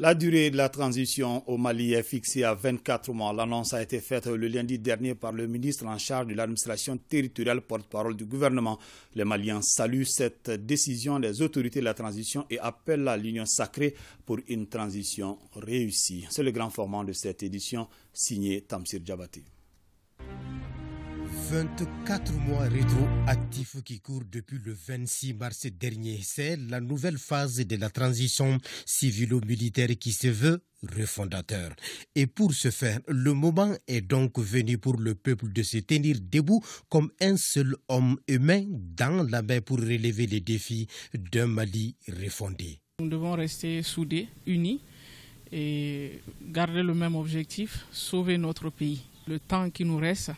La durée de la transition au Mali est fixée à 24 mois. L'annonce a été faite le lundi dernier par le ministre en charge de l'administration territoriale porte-parole du gouvernement. Les Maliens saluent cette décision des autorités de la transition et appellent à l'union sacrée pour une transition réussie. C'est le grand format de cette édition signé Tamsir Djabati. 24 mois rétroactifs qui courent depuis le 26 mars dernier. C'est la nouvelle phase de la transition civilo-militaire qui se veut refondateur. Et pour ce faire, le moment est donc venu pour le peuple de se tenir debout comme un seul homme humain dans la main pour relever les défis d'un Mali refondé. Nous devons rester soudés, unis et garder le même objectif, sauver notre pays. Le temps qui nous reste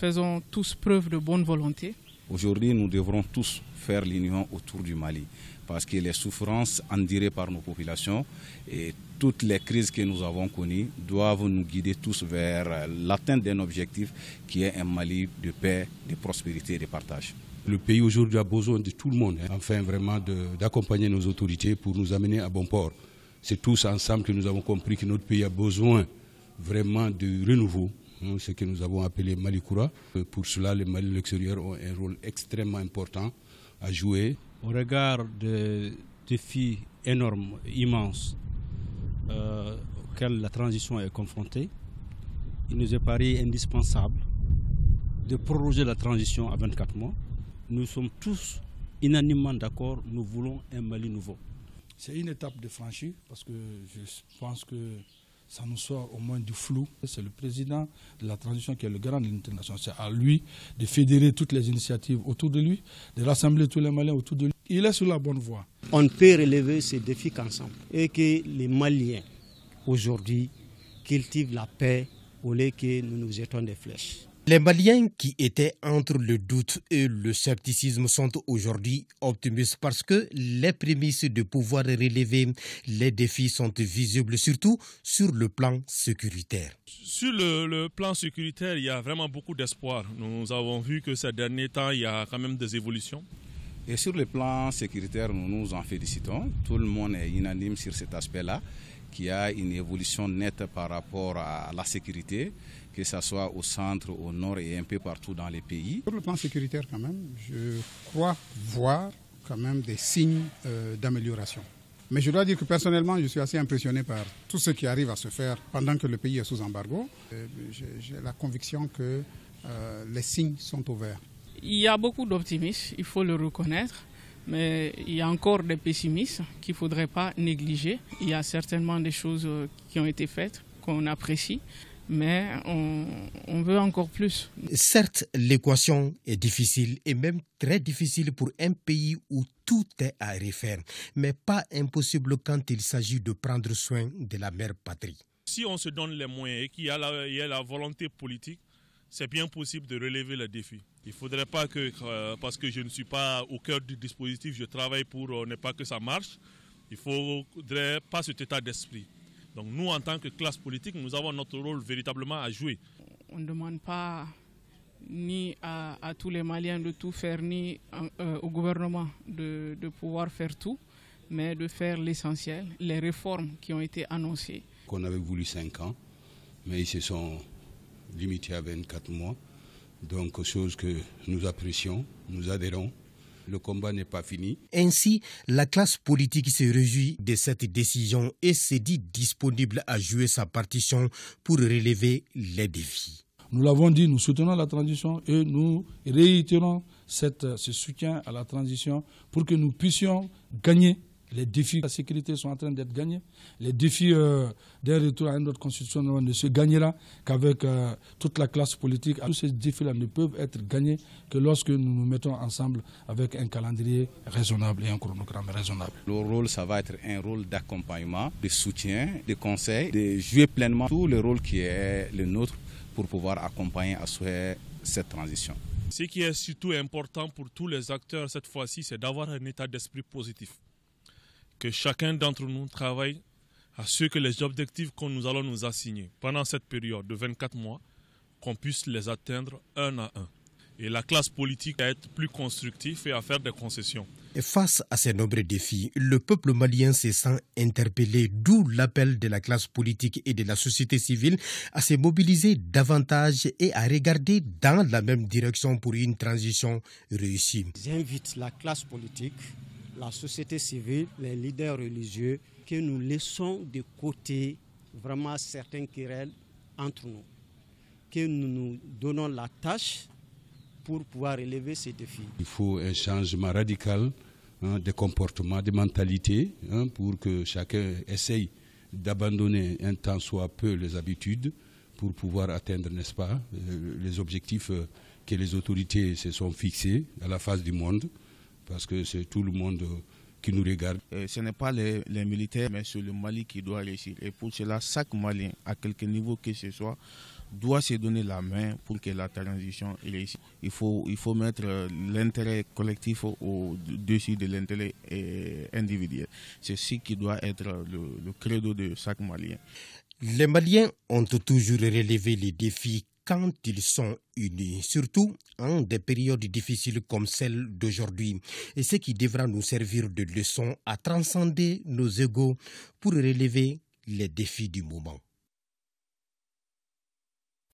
Faisons tous preuve de bonne volonté. Aujourd'hui, nous devrons tous faire l'union autour du Mali parce que les souffrances endurées par nos populations et toutes les crises que nous avons connues doivent nous guider tous vers l'atteinte d'un objectif qui est un Mali de paix, de prospérité et de partage. Le pays aujourd'hui a besoin de tout le monde, hein, enfin vraiment d'accompagner nos autorités pour nous amener à bon port. C'est tous ensemble que nous avons compris que notre pays a besoin vraiment de renouveau, ce que nous avons appelé Mali-Koura. Euh, pour cela, les Mali de ont un rôle extrêmement important à jouer. Au regard des défis énormes, immenses, euh, auxquels la transition est confrontée, il nous est paru indispensable de proroger la transition à 24 mois. Nous sommes tous unanimement d'accord, nous voulons un Mali nouveau. C'est une étape de franchie parce que je pense que ça nous sort au moins du flou. C'est le président de la transition qui est le grand de l'international. C'est à lui de fédérer toutes les initiatives autour de lui, de rassembler tous les Maliens autour de lui. Il est sur la bonne voie. On peut relever ces défis qu'ensemble et que les Maliens, aujourd'hui, cultivent la paix au lieu que nous nous jetons des flèches. Les Maliens qui étaient entre le doute et le scepticisme sont aujourd'hui optimistes parce que les prémices de pouvoir relever les défis sont visibles, surtout sur le plan sécuritaire. Sur le, le plan sécuritaire, il y a vraiment beaucoup d'espoir. Nous avons vu que ces derniers temps, il y a quand même des évolutions. Et sur le plan sécuritaire, nous nous en félicitons. Tout le monde est unanime sur cet aspect-là qu'il y a une évolution nette par rapport à la sécurité, que ce soit au centre, au nord et un peu partout dans les pays. Sur le plan sécuritaire quand même, je crois voir quand même des signes euh, d'amélioration. Mais je dois dire que personnellement, je suis assez impressionné par tout ce qui arrive à se faire pendant que le pays est sous embargo. J'ai la conviction que euh, les signes sont ouverts. Il y a beaucoup d'optimisme, il faut le reconnaître. Mais il y a encore des pessimistes qu'il ne faudrait pas négliger. Il y a certainement des choses euh, qui ont été faites, qu'on apprécie, mais on, veut encore plus. Certes, l'équation est difficile et même très difficile pour un pays où tout est à refaire, mais pas impossible quand il s'agit de prendre soin de la mère patrie. Si on se donne les moyens et qu'il y, y a la volonté politique, c'est bien possible de relever le défi. Il faudrait pas que, euh, parce que je ne suis pas au cœur du dispositif, je travaille pour euh, ne pas que ça marche. Il faudrait pas cet état d'esprit. Donc nous, en tant que classe politique, nous avons notre rôle véritablement à jouer. On ne demande pas ni à, tous les Maliens de tout faire, ni euh, au gouvernement de, de pouvoir faire tout, mais de faire l'essentiel, les réformes qui ont été annoncées. Qu'on avait voulu cinq ans, mais ils se sont limité à vingt-quatre mois. Donc, chose que nous apprécions, nous adhérons. Le combat n'est pas fini. Ainsi, la classe politique se réjouit de cette décision et s'est dit disponible à jouer sa partition pour relever les défis. Nous l'avons dit, nous soutenons la transition et nous réitérons ce soutien à la transition pour que nous puissions gagner les défis de la sécurité sont en train d'être gagnés. Les défis euh, d'un retour à une autre constitution ne se gagnera qu'avec euh, toute la classe politique. Tous ces défis-là ne peuvent être gagnés que lorsque nous nous mettons ensemble avec un calendrier raisonnable et un chronogramme raisonnable. Le rôle, ça va être un rôle d'accompagnement, de soutien, de conseil, de jouer pleinement tout le rôle qui est le nôtre pour pouvoir accompagner à souhait cette transition. Ce qui est surtout important pour tous les acteurs cette fois-ci, c'est d'avoir un état d'esprit positif que chacun d'entre nous travaille à ce que les objectifs que nous allons nous assigner pendant cette période de 24 mois, qu'on puisse les atteindre un à un. Et la classe politique à être plus constructive et à faire des concessions. Et face à ces nombreux défis, le peuple malien se sent interpellé, d'où l'appel de la classe politique et de la société civile à se mobiliser davantage et à regarder dans la même direction pour une transition réussie. J'invite la classe politique la société civile, les leaders religieux, que nous laissons de côté vraiment certaines querelles entre nous, que nous nous donnons la tâche pour pouvoir élever ces défis. Il faut un changement radical hein, de comportement, de mentalité, hein, pour que chacun essaye d'abandonner un temps soit peu les habitudes pour pouvoir atteindre, n'est-ce pas, euh, les objectifs euh, que les autorités se sont fixés à la face du monde parce que c'est tout le monde euh, qui nous regarde. ce n'est pas les, militaires, mais c'est le Mali qui doit réussir. Et pour cela, chaque Malien, à quelque niveau que ce soit, doit se donner la main pour que la transition réussisse. Il faut, il faut mettre euh, l'intérêt collectif au-dessus de l'intérêt euh, individuel. C'est ce qui doit être le credo de chaque Malien. Les Maliens ont toujours relevé les défis quand ils sont unis, surtout en des périodes difficiles comme celle d'aujourd'hui, et ce qui devra nous servir de leçon à transcender nos égaux pour relever les défis du moment.